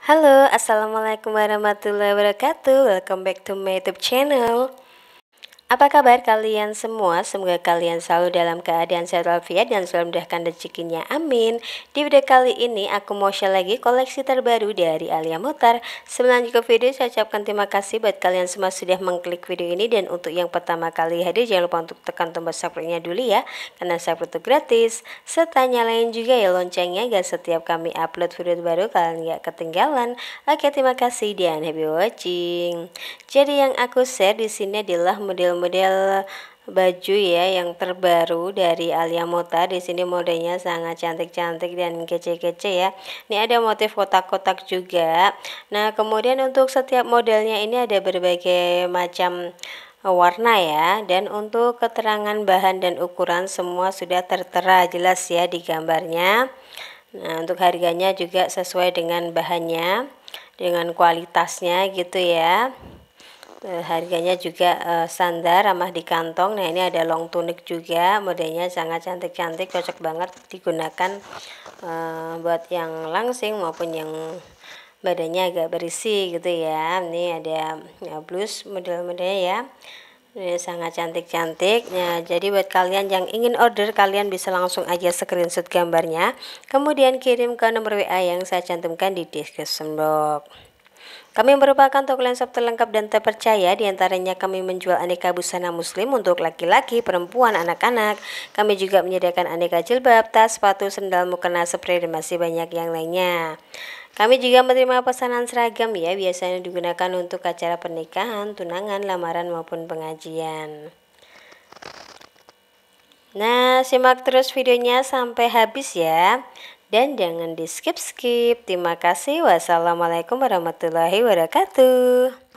Halo, Assalamualaikum warahmatullahi wabarakatuh Welcome back to my youtube channel apa kabar kalian semua? Semoga kalian selalu dalam keadaan sehat walafiat dan selalu mudahkan rezekinya. Amin. Di video kali ini aku mau share lagi koleksi terbaru dari Alia Mutar. Sebelum lanjut ke video, saya ucapkan terima kasih buat kalian semua sudah mengklik video ini dan untuk yang pertama kali hadir jangan lupa untuk tekan tombol subscribe-nya dulu ya karena subscribe itu gratis. Serta nyalain juga ya loncengnya agar setiap kami upload video baru kalian nggak ketinggalan. Oke, terima kasih dan happy watching. Jadi yang aku share di sini adalah model model baju ya yang terbaru dari Alia Mota. Di sini modelnya sangat cantik-cantik dan kece-kece ya. Ini ada motif kotak-kotak juga. Nah, kemudian untuk setiap modelnya ini ada berbagai macam warna ya dan untuk keterangan bahan dan ukuran semua sudah tertera jelas ya di gambarnya nah untuk harganya juga sesuai dengan bahannya dengan kualitasnya gitu ya Eh, harganya juga uh, eh, sandar ramah di kantong nah ini ada long tunic juga modelnya sangat cantik-cantik cocok banget digunakan uh, buat yang langsing maupun yang badannya agak berisi gitu ya ini ada ya, blus model-modelnya ya ini sangat cantik-cantik ya, jadi buat kalian yang ingin order kalian bisa langsung aja screenshot gambarnya kemudian kirim ke nomor WA yang saya cantumkan di description box kami merupakan toko lensa terlengkap dan terpercaya, di antaranya kami menjual aneka busana muslim untuk laki-laki, perempuan, anak-anak. Kami juga menyediakan aneka jilbab, tas, sepatu, sendal, mukena, spray, dan masih banyak yang lainnya. Kami juga menerima pesanan seragam ya, biasanya digunakan untuk acara pernikahan, tunangan, lamaran, maupun pengajian. Nah, simak terus videonya sampai habis ya. Dan jangan di skip-skip. Terima kasih. Wassalamualaikum warahmatullahi wabarakatuh.